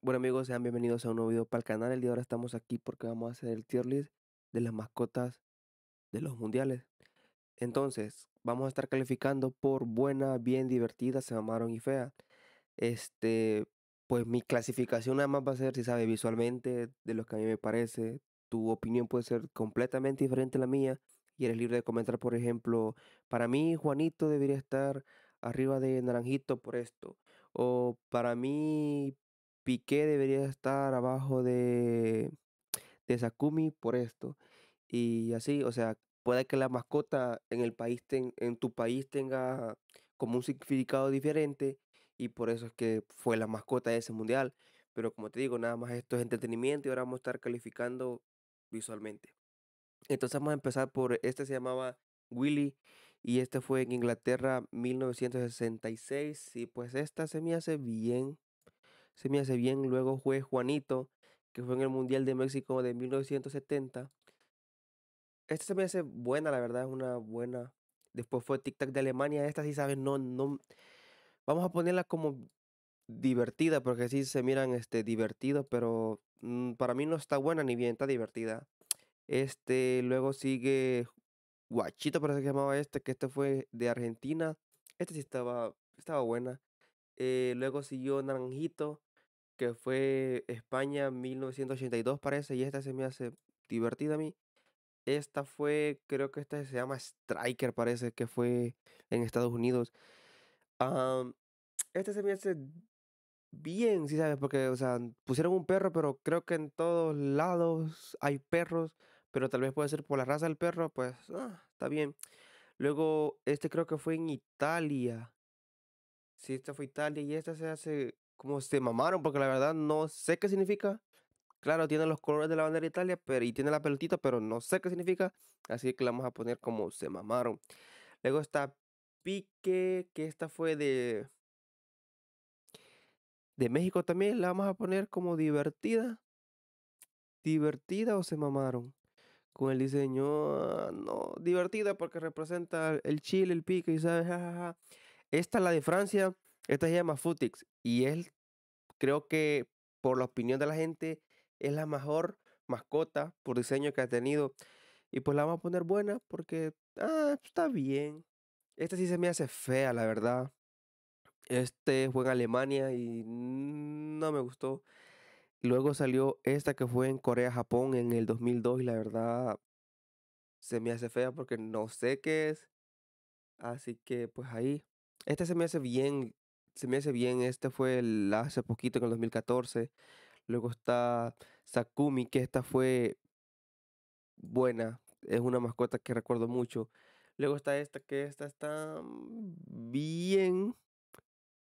Bueno amigos, sean bienvenidos a un nuevo video para el canal. El día de ahora estamos aquí porque vamos a hacer el tier list de las mascotas de los mundiales. Entonces, vamos a estar calificando por buena, bien divertida, se mamaron y fea. Este, pues mi clasificación nada más va a ser, si sabe, visualmente, de lo que a mí me parece. Tu opinión puede ser completamente diferente a la mía. Y eres libre de comentar, por ejemplo, para mí Juanito debería estar arriba de Naranjito por esto. O para mí Piqué debería estar abajo de, Sakumi por esto. Y así, o sea, puede que la mascota en el país en tu país tenga como un significado diferente y por eso es que fue la mascota de ese mundial. Pero como te digo, nada más esto es entretenimiento y ahora vamos a estar calificando visualmente. Entonces vamos a empezar por este se llamaba Willy y este fue en Inglaterra 1966 y pues esta se me hace bien se me hace bien. Luego fue Juanito, que fue en el Mundial de México de 1970. Esta se me hace buena, la verdad, es una buena. Después fue Tic Tac de Alemania. Esta sí, sabes, no, no. Vamos a ponerla como divertida, porque sí se miran este, divertido, pero mm, para mí no está buena ni bien, está divertida. Este, luego sigue Guachito, parece que se llamaba este, que este fue de Argentina. Este sí estaba, estaba buena. Eh, luego siguió Naranjito, que fue España 1982 parece, y esta se me hace divertida a mí. Esta fue, creo que esta se llama Striker parece, que fue en Estados Unidos. ah esta se me hace bien, si ¿sí sabes, porque, o sea, pusieron un perro, pero creo que en todos lados hay perros, pero tal vez puede ser por la raza del perro, pues ah, está bien. Luego, este creo que fue en Italia. Sí, esta fue Italia y esta se hace como se mamaron, porque la verdad no sé qué significa. Claro, tiene los colores de la bandera de Italia pero, y tiene la pelotita, pero no sé qué significa. Así que la vamos a poner como se mamaron. Luego está Pique, que esta fue de. De México también. La vamos a poner como divertida. ¿Divertida o se mamaron? Con el diseño. No, divertida porque representa el chile, el pique y sabes. jajaja Esta la de Francia esta se llama Futix y él creo que por la opinión de la gente, es la mejor mascota por diseño que ha tenido. Y pues la vamos a poner buena porque, ah, está bien. Esta sí se me hace fea, la verdad. Este fue en Alemania y no me gustó. Luego salió esta que fue en Corea, Japón en el 2002 y la verdad se me hace fea porque no sé qué es. Así que pues ahí. Esta se me hace bien se me hace bien. Este fue hace poquito, en el 2014. Luego está Sakumi, que esta fue buena. Es una mascota que recuerdo mucho. Luego está esta, que esta está bien.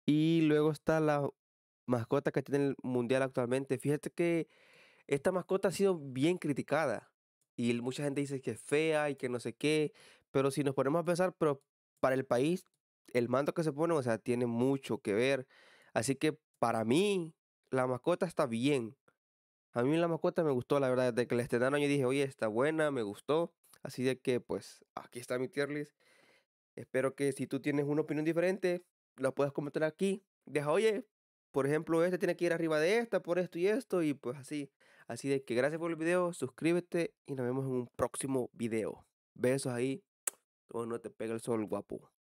Y luego está la mascota que tiene el mundial actualmente. Fíjate que esta mascota ha sido bien criticada. Y mucha gente dice que es fea y que no sé qué. Pero si nos ponemos a pensar, pero para el país el manto que se pone, o sea, tiene mucho que ver. Así que para mí, la mascota está bien. A mí la mascota me gustó, la verdad, desde que la estrenaron yo dije, oye, está buena, me gustó. Así de que, pues, aquí está mi tier list. Espero que si tú tienes una opinión diferente, la puedas comentar aquí. Deja, oye, por ejemplo, este tiene que ir arriba de esta, por esto y esto, y pues así. Así de que gracias por el video, suscríbete y nos vemos en un próximo video. Besos ahí. O no te pega el sol, guapo.